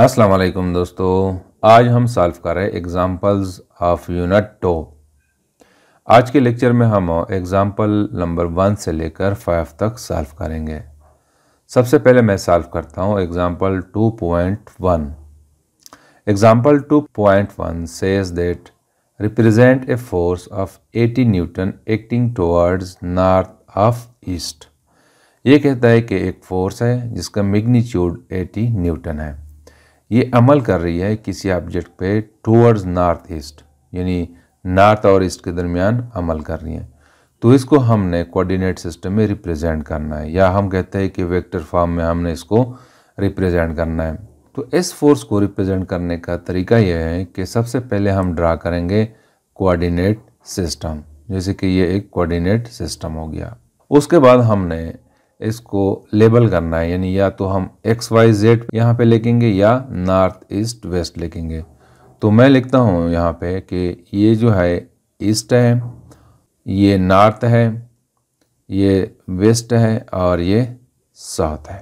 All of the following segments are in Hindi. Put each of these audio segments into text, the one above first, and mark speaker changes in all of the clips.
Speaker 1: अस्सलाम वालेकुम दोस्तों आज हम सॉल्व कर रहे हैं एग्ज़ाम्पल्स ऑफ यूनिट टो आज के लेक्चर में हम एग्ज़ाम्पल नंबर वन से लेकर फाइव तक सॉल्व करेंगे सबसे पहले मैं सॉल्व करता हूँ example two point one example two point one says that represent a force of eighty newton acting towards north of east ये कहता है कि एक फ़ोर्स है जिसका मैग्नीट्यूड एटी न्यूटन है ये अमल कर रही है किसी ऑब्जेक्ट पे टूवर्ड्स नॉर्थ ईस्ट यानी नॉर्थ और ईस्ट के दरमियान अमल कर रही है तो इसको हमने कोऑर्डिनेट सिस्टम में रिप्रेजेंट करना है या हम कहते हैं कि वेक्टर फॉर्म में हमने इसको रिप्रेजेंट करना है तो इस फोर्स को रिप्रेजेंट करने का तरीका यह है कि सबसे पहले हम ड्रा करेंगे कोऑर्डिनेट सिस्टम जैसे कि ये एक कोऑर्डिनेट सिस्टम हो गया उसके बाद हमने इसको लेबल करना है यानी या तो हम एक्स वाई जेड यहाँ पे लिखेंगे या नॉर्थ ईस्ट वेस्ट लिखेंगे तो मैं लिखता हूँ यहाँ पे कि ये जो है ईस्ट है ये नॉर्थ है ये वेस्ट है और ये साउथ है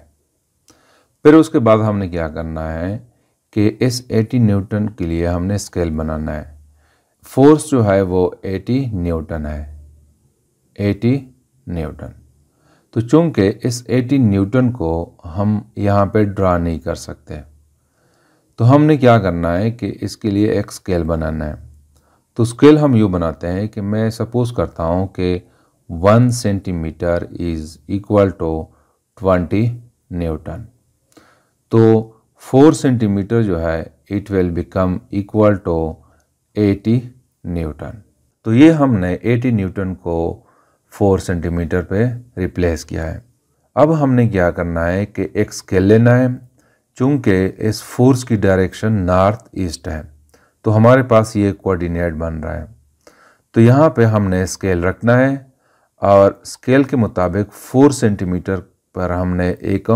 Speaker 1: फिर उसके बाद हमने क्या करना है कि इस 80 न्यूटन के लिए हमने स्केल बनाना है फोर्स जो है वो 80 न्यूटन है 80 न्यूटन तो चूंकि इस 18 न्यूटन को हम यहाँ पे ड्रा नहीं कर सकते तो हमने क्या करना है कि इसके लिए एक स्केल बनाना है तो स्केल हम यूँ बनाते हैं कि मैं सपोज़ करता हूँ कि one centimetre is equal to twenty newton तो फोर सेंटीमीटर जो है it will become equal to eighty newton तो ये हमने एटी न्यूटन को फोर सेंटीमीटर पे रिप्लेस किया है अब हमने क्या करना है कि एक स्केल लेना है चूँकि इस फोर्स की डायरेक्शन नॉर्थ ईस्ट है तो हमारे पास ये कोऑर्डिनेट बन रहा है तो यहाँ पे हमने स्केल रखना है और स्केल के मुताबिक फोर सेंटीमीटर पर हमने एक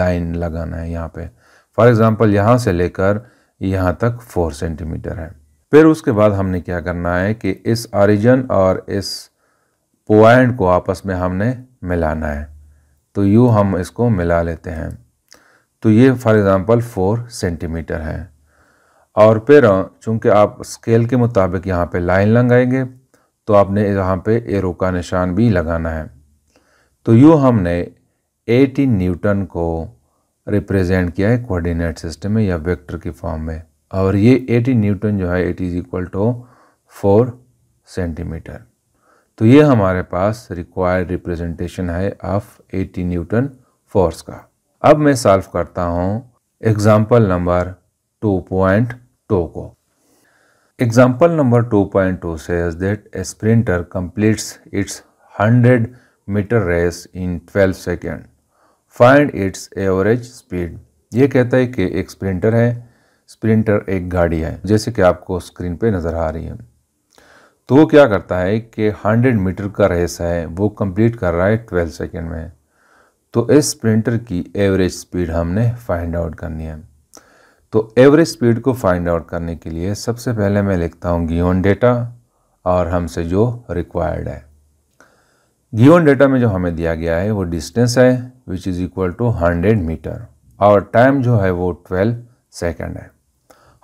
Speaker 1: लाइन लगाना है यहाँ पे फॉर एग्ज़ाम्पल यहाँ से लेकर यहाँ तक फोर सेंटीमीटर है फिर उसके बाद हमने क्या करना है कि इस ऑरिजन और इस पॉइंट को आपस में हमने मिलाना है तो यूँ हम इसको मिला लेते हैं तो ये फॉर एग्ज़ाम्पल फोर सेंटीमीटर है और फिर चूँकि आप स्केल के मुताबिक यहाँ पे लाइन लगाएंगे तो आपने यहाँ पे एरो का निशान भी लगाना है तो यूँ हमने 18 न्यूटन को रिप्रेजेंट किया है कोऑर्डिनेट सिस्टम में या वेक्टर की फॉर्म में और ये 18 न्यूटन जो है eight is equal to four centimetre तो ये हमारे पास रिक्वायर्ड रिप्रेजेंटेशन है ऑफ 80 न्यूटन फोर्स का अब मैं सॉल्व करता हूँ एग्जाम्पल नंबर 2.2 को example number 2.2 says that a sprinter completes its 100 metre race in 12 second find its average speed ये कहता है कि एक स्प्रिंटर है स्प्रिंटर एक गाड़ी है जैसे कि आपको स्क्रीन पे नज़र आ रही है तो वो क्या करता है कि हंड्रेड मीटर का रेस है वो कंप्लीट कर रहा है ट्वेल्व सेकेंड में तो इस स्प्रिंटर की एवरेज स्पीड हमने फाइंड आउट करनी है तो एवरेज स्पीड को फाइंड आउट करने के लिए सबसे पहले मैं लिखता हूँ गिवन डेटा और हमसे जो रिक्वायर्ड है गिवन डेटा में जो हमें दिया गया है वो डिस्टेंस है which is equal to hundred metre और टाइम जो है वो ट्वेल्व सेकेंड है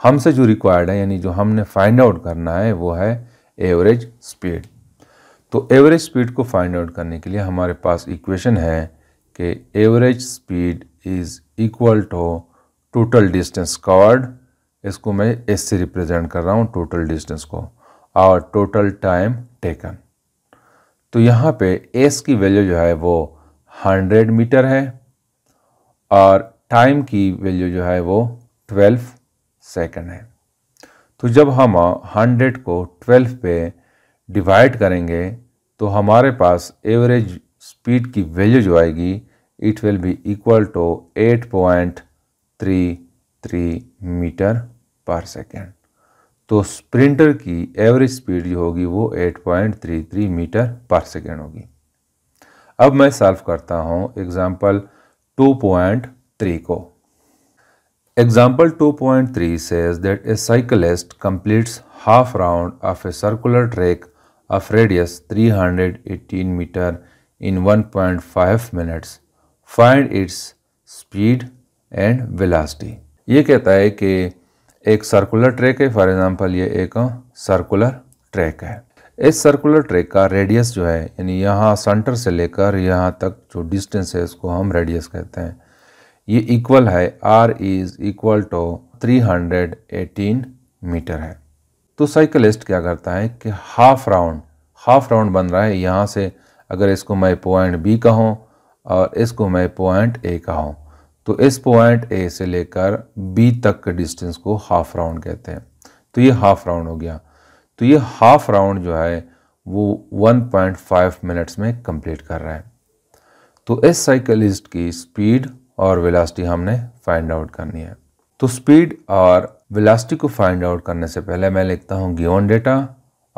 Speaker 1: हमसे जो रिक्वायर्ड है यानी जो हमने फाइंड आउट करना है वो है एवरेज स्पीड तो एवरेज स्पीड को फाइंड आउट करने के लिए हमारे पास इक्वेशन है कि average speed is equal to total distance covered इसको मैं एस से रिप्रेजेंट कर रहा हूँ टोटल डिस्टेंस को और टोटल टाइम टेकन तो यहाँ पे एस की वैल्यू जो है वो हंड्रेड मीटर है और टाइम की वैल्यू जो है वो ट्वेल्व सेकंड है तो जब हम हंड्रेड को ट्वेल्व पे डिवाइड करेंगे तो हमारे पास एवरेज स्पीड की वैल्यू जो आएगी it will be equal to eight point three three metre per second तो स्प्रिंटर की एवरेज स्पीड जो होगी वो eight point three three metre per second होगी अब मैं सॉल्व करता हूँ एग्ज़ाम्पल थ्री को Example 2.3 says that a cyclist completes half round of a circular track of radius 318 meter in 1.5 minutes. Find its speed and velocity. ये कहता है कि एक सर्कुलर ट्रैक है फॉर एग्जांपल ये एक सर्कुलर ट्रैक है इस सर्कुलर ट्रैक का रेडियस जो है यानी यहाँ सेंटर से लेकर यहाँ तक जो डिस्टेंस है इसको हम रेडियस कहते हैं ये इक्वल है R is equal to three hundred eighteen metre है तो साइकिलिस्ट क्या करता है कि हाफ राउंड हाफ राउंड बन रहा है यहाँ से अगर इसको मैं पॉइंट बी का हूँ और इसको मैं पॉइंट ए का हूँ तो इस पॉइंट ए से लेकर बी तक के डिस्टेंस को हाफ राउंड कहते हैं तो ये हाफ राउंड हो गया तो ये हाफ राउंड जो है वो 1.5 मिनट्स में कंप्लीट कर रहा है तो इस साइकिलिस्ट की स्पीड और वेलासिटी हमने फाइंड आउट करनी है तो स्पीड और वेलासिटी को फाइंड आउट करने से पहले मैं लिखता हूँ गिवन डेटा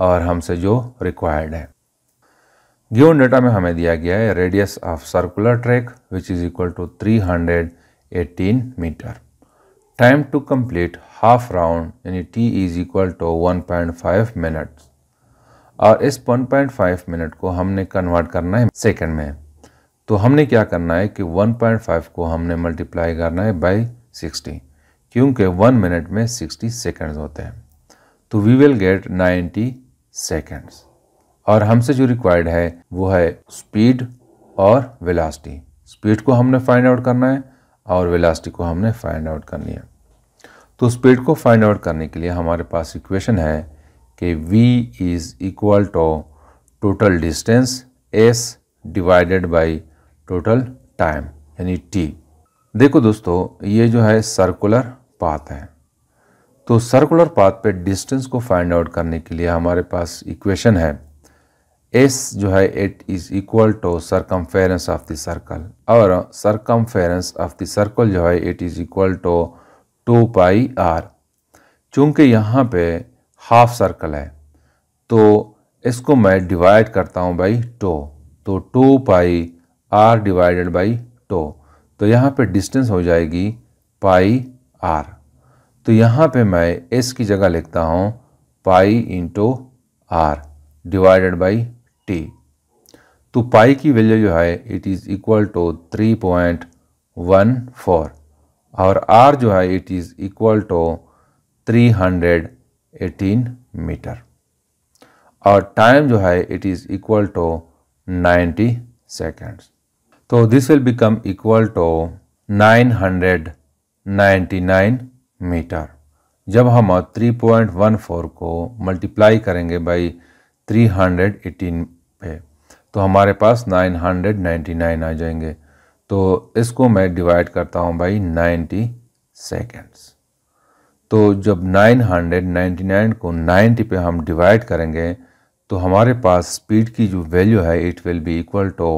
Speaker 1: और हमसे जो रिक्वायर्ड है गिवन डेटा में हमें दिया गया है radius of circular track which is equal to 318 metre time to complete half round यानी T is equal to 1.5 minute और इस 1.5 मिनट को हमने कन्वर्ट करना है सेकंड में तो हमने क्या करना है कि 1.5 को हमने मल्टीप्लाई करना है बाय 60 क्योंकि वन मिनट में 60 सेकेंड्स होते हैं तो वी विल गेट 90 सेकेंड्स और हमसे जो रिक्वायर्ड है वो है स्पीड और वेलासिटी स्पीड को हमने फाइंड आउट करना है और वेलासिटी को हमने फाइंड आउट करनी है तो स्पीड को फाइंड आउट करने के लिए हमारे पास इक्वेशन है कि v is equal to total distance s divided by total time यानी टी देखो दोस्तों ये जो है सर्कुलर पाथ है तो सर्कुलर पाथ पे डिस्टेंस को फाइंड आउट करने के लिए हमारे पास इक्वेशन है एस जो है it is equal to circumference of the circle और सरकमफेरेंस ऑफ द सर्कल जो है it is equal to two pi R चूँकि यहाँ पे हाफ सर्कल है तो इसको मैं डिवाइड करता हूँ बाई टू तो two pi R divided by two तो यहाँ पे डिस्टेंस हो जाएगी पाई आर तो यहाँ पे मैं एस की जगह लिखता हूँ pi into R divided by T तो पाई की वैल्यू जो है it is equal to three point one four और आर जो है it is equal to three hundred eighteen metre और टाइम जो है it is equal to ninety seconds तो this will become equal to 999 metre जब हम 3.14 को मल्टीप्लाई करेंगे बाई 318 पे तो हमारे पास 999 आ जाएंगे तो इसको मैं डिवाइड करता हूँ बाई 90 सेकेंड्स तो जब 999 को 90 पे हम डिवाइड करेंगे तो हमारे पास स्पीड की जो वैल्यू है it will be equal to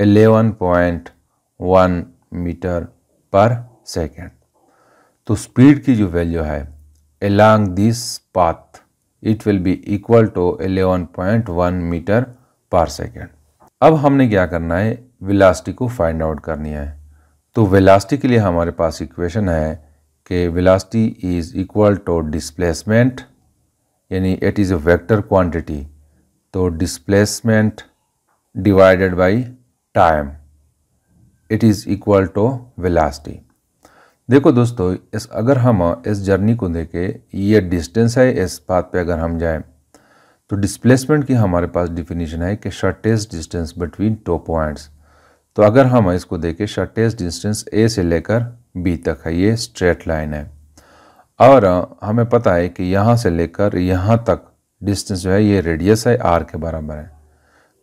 Speaker 1: 11.1 metre per second तो स्पीड की जो वैल्यू है path it will it equal to eleven point 11.1 metre per second अब हमने क्या करना है विलास्टिक को फाइंड आउट करनी है तो विलास्टिक के लिए हमारे पास इक्वेशन है कि velocity is equal to displacement यानी it is a vector quantity तो displacement divided by time it is equal to velocity देखो दोस्तों इस अगर हम इस जर्नी को देखें ये डिस्टेंस है इस पाथ पे अगर हम जाएं तो डिस्प्लेसमेंट की हमारे पास डिफिनीशन है कि shortest distance between two points तो अगर हम इसको देखें शॉर्टेस्ट डिस्टेंस ए से लेकर बी तक है ये स्ट्रेट लाइन है और हमें पता है कि यहाँ से लेकर यहाँ तक डिस्टेंस जो है ये रेडियस है आर के बराबर है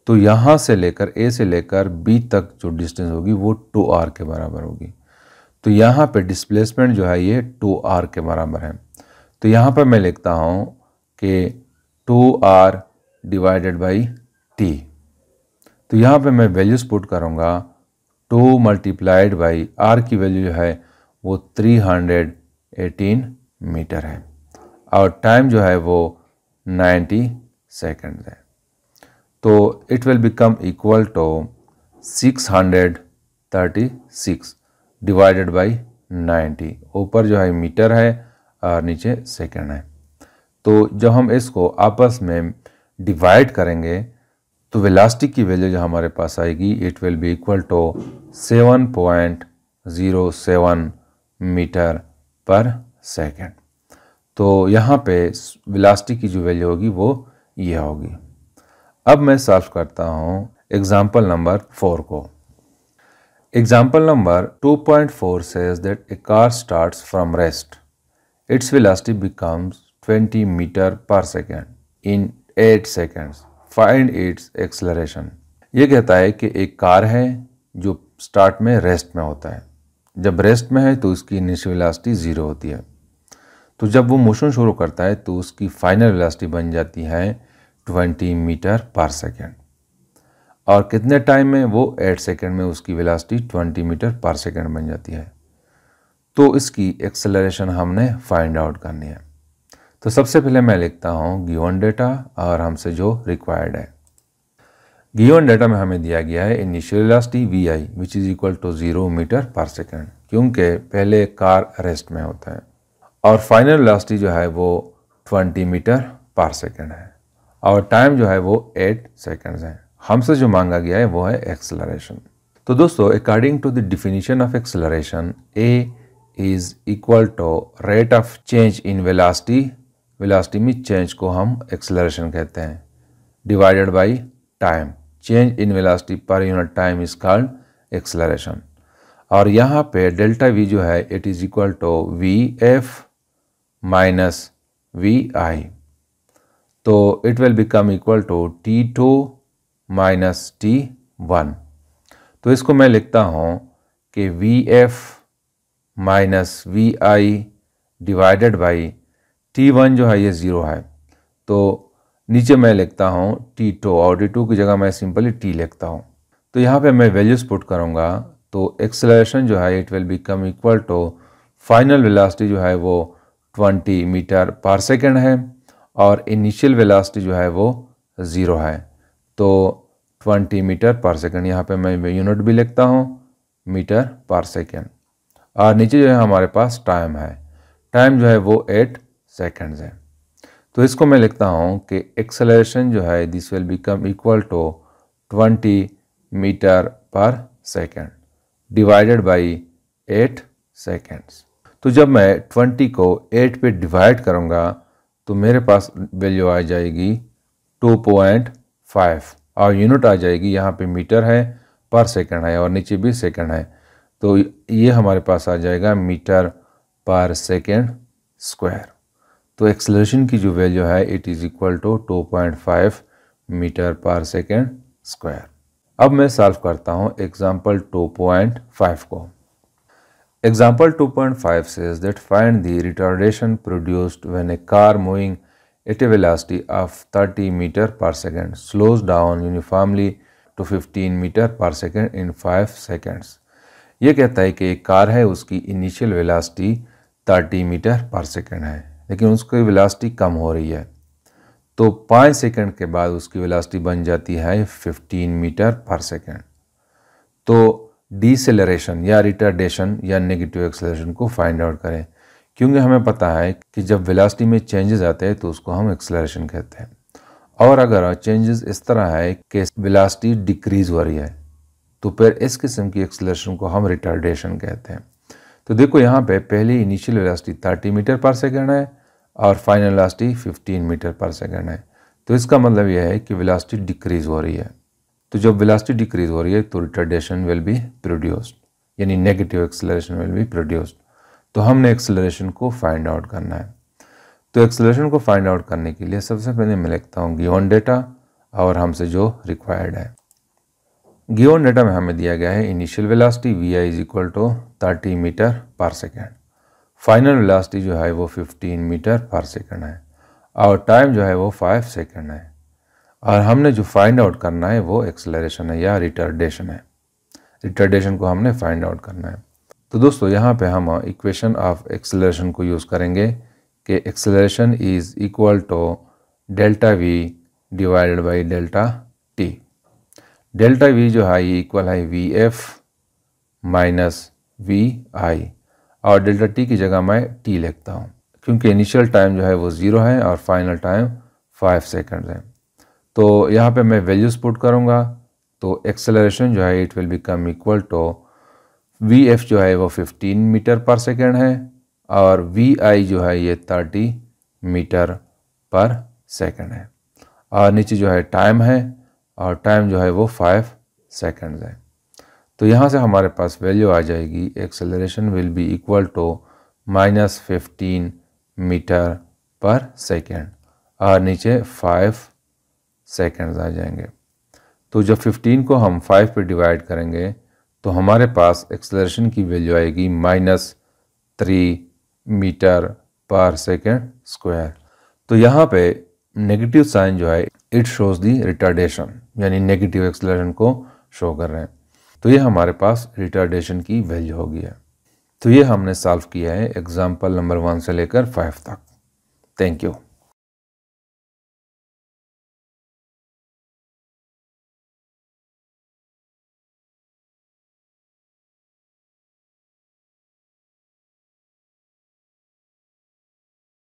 Speaker 1: तो यहाँ से लेकर ए से लेकर बी तक जो डिस्टेंस होगी वो टू आर के बराबर होगी तो यहाँ पे डिस्प्लेसमेंट जो है ये टू आर के बराबर है तो यहाँ पर मैं लिखता हूँ कि two R divided by T तो यहाँ पे मैं वैल्यूज पुट करूँगा टू मल्टीप्लाइड बाई आर की वैल्यू जो है वो थ्री हंड्रेड एटीन मीटर है और टाइम जो है वो नाइन्टी सेकेंड है तो it will become equal to six hundred thirty six divided by ninety ऊपर जो है मीटर है और नीचे सेकेंड है तो जब हम इसको आपस में डिवाइड करेंगे तो वेलास्टिक की वैल्यू जो हमारे पास आएगी it will be equal to seven point zero seven meter per second तो यहाँ पे वेलास्टिक की जो वैल्यू होगी वो ये होगी अब मैं सॉल्व करता हूँ एग्जाम्पल नंबर फोर को example number 2.4 says that a car starts from rest its velocity becomes 20 meter per second in 8 seconds find its acceleration ये कहता है कि एक कार है जो स्टार्ट में रेस्ट में होता है जब रेस्ट में है तो उसकी इनिशियल वेलोसिटी ज़ीरो होती है तो जब वो मोशन शुरू करता है तो उसकी फाइनल वेलोसिटी बन जाती है 20 मीटर पर सेकेंड और कितने टाइम में वो 8 सेकेंड में उसकी वेलासिटी 20 मीटर पर सेकेंड बन जाती है तो इसकी एक्सेलरेशन हमने फाइंड आउट करनी है तो सबसे पहले मैं लिखता हूँ गिवन डेटा और हमसे जो रिक्वायर्ड है गिवन डेटा में हमें दिया गया है initial velocity v i which is equal to zero meter per second क्योंकि पहले कार रेस्ट में होता है और फाइनल वेलासिटी जो है वो ट्वेंटी मीटर पर सेकेंड है और टाइम जो है वो एट सेकेंड्स है हमसे जो मांगा गया है वो है एक्सलरेशन तो दोस्तों according to the definition of acceleration a is equal to rate of change in velocity velocity में चेंज को हम एक्सलरेशन कहते हैं divided by time change in velocity per unit time is called acceleration और यहाँ पे डेल्टा वी जो है it is equal to v f minus v i तो it will become equal to t two minus t one तो इसको मैं लिखता हूँ कि v f minus v i divided by t one जो है ये ज़ीरो है तो नीचे मैं लिखता हूँ टी टू और टी टू की जगह मैं सिंपली टी लिखता हूँ तो यहाँ पे मैं वैल्यूज़ पुट करूँगा तो एक्सलेशन जो है it will become equal to final velocity जो है वो 20 मीटर पर सेकेंड है और इनिशियल वेलासिटी जो है वो ज़ीरो है तो 20 मीटर पर सेकेंड यहाँ पे मैं यूनिट भी लिखता हूँ मीटर पर सेकेंड और नीचे जो है हमारे पास टाइम है टाइम जो है वो एट सेकेंड्स है तो इसको मैं लिखता हूँ कि एक्सेलरेशन जो है this will become equal to twenty meter per second divided by eight seconds तो जब मैं ट्वेंटी को एट पे डिवाइड करूँगा तो मेरे पास वैल्यू आ जाएगी टू पॉइंट फाइव और यूनिट आ जाएगी यहाँ पे मीटर है पर सेकंड है और नीचे भी सेकंड है तो ये हमारे पास आ जाएगा मीटर पर सेकंड स्क्वायर तो एक्सलेशन की जो वैल्यू है it is equal to two point five meter per second square अब मैं सॉल्व करता हूँ एग्जाम्पल टू पॉइंट फाइव को Example 2.5 says that find the retardation produced when a car moving at a velocity of 30 meter per second slows down uniformly to 15 meter per second in 5 seconds. ये कहता है कि एक कार है उसकी initial velocity 30 meter per second है लेकिन उसकी वेलासिटी कम हो रही है तो पाँच सेकंड के बाद उसकी वेलासिटी बन जाती है 15 मीटर पर सेकंड तो डिसेलरेशन या रिटर्डेशन या नेगेटिव एक्सेलरेशन को फाइंड आउट करें क्योंकि हमें पता है कि जब वेलासिटी में चेंजेस आते हैं तो उसको हम एक्सेलरेशन कहते हैं और अगर चेंजेस इस तरह है कि वेलासिटी डिक्रीज हो रही है तो फिर इस किस्म की एक्सेलरेशन को हम रिटर्डेशन कहते हैं तो देखो यहाँ पे पहले initial velocity 30 meter per second है और final velocity 15 meter per second है तो इसका मतलब यह है कि वेलासिटी डिक्रीज हो रही है तो जब वेलासिटी डिक्रीज हो रही है तो रिटर्डेशन विल बी प्रोड्यूस्ड यानी negative acceleration will be produced तो हमने एक्सेलरेशन को फाइंड आउट करना है तो एक्सेलरेशन को फाइंड आउट करने के लिए सबसे पहले मैं लिखता हूँ गिवन डेटा और हमसे जो रिक्वायर्ड है गिवन डेटा में हमें दिया गया है initial velocity v i is equal to thirty meter per second final velocity जो है वो फिफ्टीन मीटर पर सेकेंड है और टाइम जो है वो फाइव सेकेंड है और हमने जो फाइंड आउट करना है वो एक्सेलरेशन है या रिटर्डेशन है रिटर्डेशन को हमने फाइंड आउट करना है तो दोस्तों यहाँ पे हम इक्वेशन ऑफ एक्सेलरेशन को यूज़ करेंगे कि acceleration is equal to delta v divided by delta t delta v जो है ये इक्वल है v f minus v i और डेल्टा टी की जगह मैं टी लिखता हूँ क्योंकि इनिशियल टाइम जो है वो ज़ीरो है और फाइनल टाइम फाइव सेकेंड है तो यहाँ पे मैं वैल्यूज पुट करूँगा तो एक्सेलरेशन जो है it will become equal to v f जो है वो 15 मीटर पर सेकेंड है और वी आई जो है ये 30 मीटर पर सेकेंड है और नीचे जो है टाइम है और टाइम जो है वो फाइव सेकेंड्स है तो यहाँ से हमारे पास वैल्यू आ जाएगी acceleration will be equal to minus fifteen meter per second और नीचे फाइव सेकेंड्स आ जाएंगे तो जब 15 को हम 5 पे डिवाइड करेंगे तो हमारे पास एक्सलेशन की वैल्यू आएगी minus three metre per second square तो यहाँ पे नेगेटिव साइन जो है इट शोज़ दी रिटार्डेशन यानी नेगेटिव एक्सलेशन को शो कर रहे हैं तो ये हमारे पास रिटार्डेशन की वैल्यू होगी है तो ये हमने सॉल्व किया है एग्जाम्पल नंबर वन से लेकर फाइव तक थैंक यू